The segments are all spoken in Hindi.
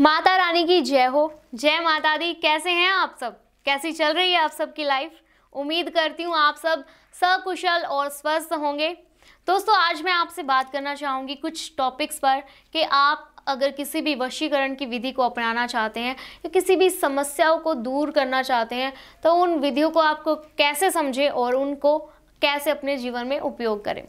माता रानी की जय हो जय माता दी कैसे हैं आप सब कैसी चल रही है आप सबकी लाइफ उम्मीद करती हूँ आप सब सकुशल और स्वस्थ होंगे दोस्तों आज मैं आपसे बात करना चाहूँगी कुछ टॉपिक्स पर कि आप अगर किसी भी वशीकरण की विधि को अपनाना चाहते हैं या किसी भी समस्याओं को दूर करना चाहते हैं तो उन विधियों को आपको कैसे समझें और उनको कैसे अपने जीवन में उपयोग करें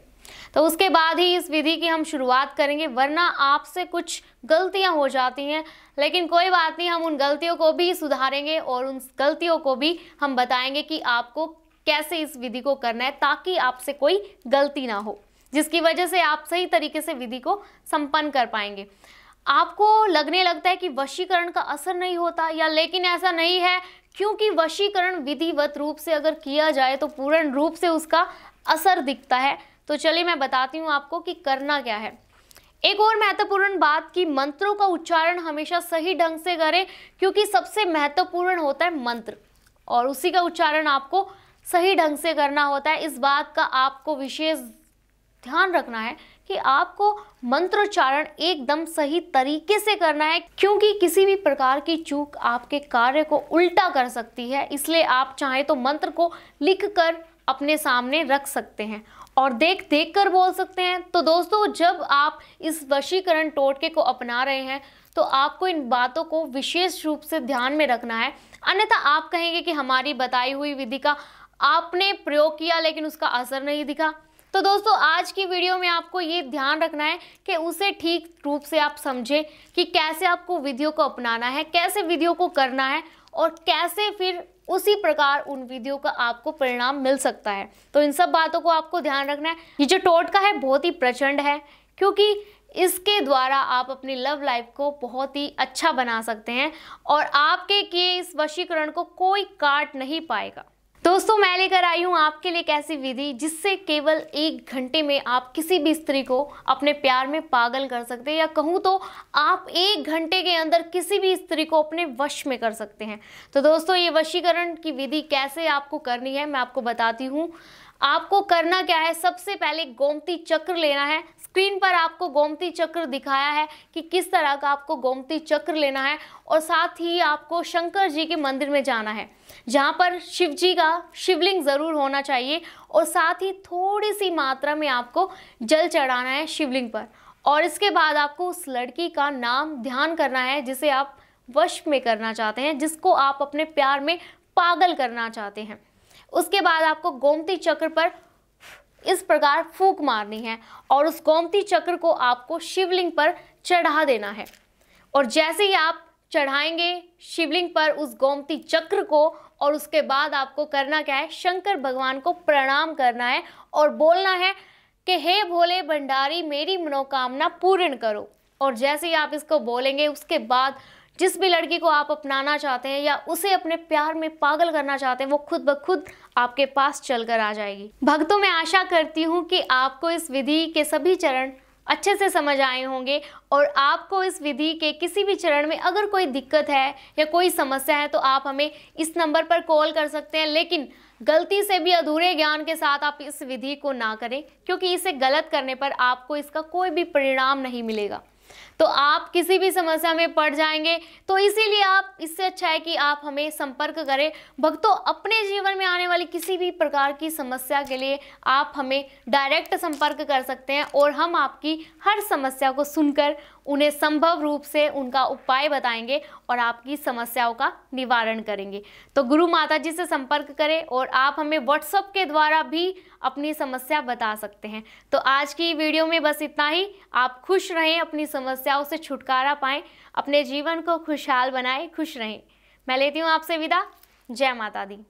तो उसके बाद ही इस विधि की हम शुरुआत करेंगे वरना आपसे कुछ गलतियां हो जाती हैं लेकिन कोई बात नहीं हम उन गलतियों को भी सुधारेंगे और उन गलतियों को भी हम बताएंगे कि आपको कैसे इस विधि को करना है ताकि आपसे कोई गलती ना हो जिसकी वजह से आप सही तरीके से विधि को संपन्न कर पाएंगे आपको लगने लगता है कि वशीकरण का असर नहीं होता या लेकिन ऐसा नहीं है क्योंकि वशीकरण विधिवत रूप से अगर किया जाए तो पूर्ण रूप से उसका असर दिखता है तो चलिए मैं बताती हूँ आपको कि करना क्या है एक और महत्वपूर्ण बात कि मंत्रों का उच्चारण हमेशा सही ढंग से करें क्योंकि सबसे महत्वपूर्ण होता है मंत्र और उसी का उच्चारण आपको सही ढंग से करना होता है इस बात का आपको विशेष ध्यान रखना है कि आपको मंत्रोच्चारण एकदम सही तरीके से करना है क्योंकि किसी भी प्रकार की चूक आपके कार्य को उल्टा कर सकती है इसलिए आप चाहे तो मंत्र को लिख कर अपने सामने रख सकते हैं और देख देख कर बोल सकते हैं तो दोस्तों जब आप इस वशीकरण टोटके को अपना रहे हैं तो आपको इन बातों को विशेष रूप से ध्यान में रखना है अन्यथा आप कहेंगे कि हमारी बताई हुई विधि का आपने प्रयोग किया लेकिन उसका असर नहीं दिखा तो दोस्तों आज की वीडियो में आपको ये ध्यान रखना है कि उसे ठीक रूप से आप समझें कि कैसे आपको विधियों को अपनाना है कैसे विधियों को करना है और कैसे फिर उसी प्रकार उन विधियों का आपको परिणाम मिल सकता है तो इन सब बातों को आपको ध्यान रखना है ये जो टोटका है बहुत ही प्रचंड है क्योंकि इसके द्वारा आप अपनी लव लाइफ को बहुत ही अच्छा बना सकते हैं और आपके किए इस वशीकरण को कोई काट नहीं पाएगा दोस्तों मैं लेकर आई हूँ आपके लिए एक ऐसी विधि जिससे केवल एक घंटे में आप किसी भी स्त्री को अपने प्यार में पागल कर सकते हैं या कहूँ तो आप एक घंटे के अंदर किसी भी स्त्री को अपने वश में कर सकते हैं तो दोस्तों ये वशीकरण की विधि कैसे आपको करनी है मैं आपको बताती हूँ आपको करना क्या है सबसे पहले गोमती चक्र लेना है स्क्रीन पर आपको गोमती चक्र दिखाया है कि किस तरह का आपको गोमती चक्र लेना है और साथ ही आपको शंकर जी के मंदिर में जाना है जहाँ पर शिव जी का शिवलिंग ज़रूर होना चाहिए और साथ ही थोड़ी सी मात्रा में आपको जल चढ़ाना है शिवलिंग पर और इसके बाद आपको उस लड़की का नाम ध्यान करना है जिसे आप वश में करना चाहते हैं जिसको आप अपने प्यार में पागल करना चाहते हैं उसके बाद आपको गोमती चक्र पर इस प्रकार फूक मारनी है और उस गोमती चक्र को आपको शिवलिंग पर चढ़ा देना है और जैसे ही आप चढ़ाएंगे शिवलिंग पर उस गोमती चक्र को और उसके बाद आपको करना क्या है शंकर भगवान को प्रणाम करना है और बोलना है कि हे भोले भंडारी मेरी मनोकामना पूर्ण करो और जैसे ही आप इसको बोलेंगे उसके बाद जिस भी लड़की को आप अपनाना चाहते हैं या उसे अपने प्यार में पागल करना चाहते हैं वो खुद ब खुद आपके पास चल कर आ जाएगी भक्तों में आशा करती हूँ कि आपको इस विधि के सभी चरण अच्छे से समझ आए होंगे और आपको इस विधि के किसी भी चरण में अगर कोई दिक्कत है या कोई समस्या है तो आप हमें इस नंबर पर कॉल कर सकते हैं लेकिन गलती से भी अधूरे ज्ञान के साथ आप इस विधि को ना करें क्योंकि इसे गलत करने पर आपको इसका कोई भी परिणाम नहीं मिलेगा तो आप किसी भी समस्या में पड़ जाएंगे तो इसीलिए आप इससे अच्छा है कि आप हमें संपर्क करें भक्तों अपने जीवन में आने वाली किसी भी प्रकार की समस्या के लिए आप हमें डायरेक्ट संपर्क कर सकते हैं और हम आपकी हर समस्या को सुनकर उन्हें संभव रूप से उनका उपाय बताएंगे और आपकी समस्याओं का निवारण करेंगे तो गुरु माता जी से संपर्क करें और आप हमें व्हाट्सअप के द्वारा भी अपनी समस्या बता सकते हैं तो आज की वीडियो में बस इतना ही आप खुश रहें अपनी समस्याओं से छुटकारा पाएं अपने जीवन को खुशहाल बनाएं खुश रहें मैं लेती हूँ आपसे विदा जय माता दी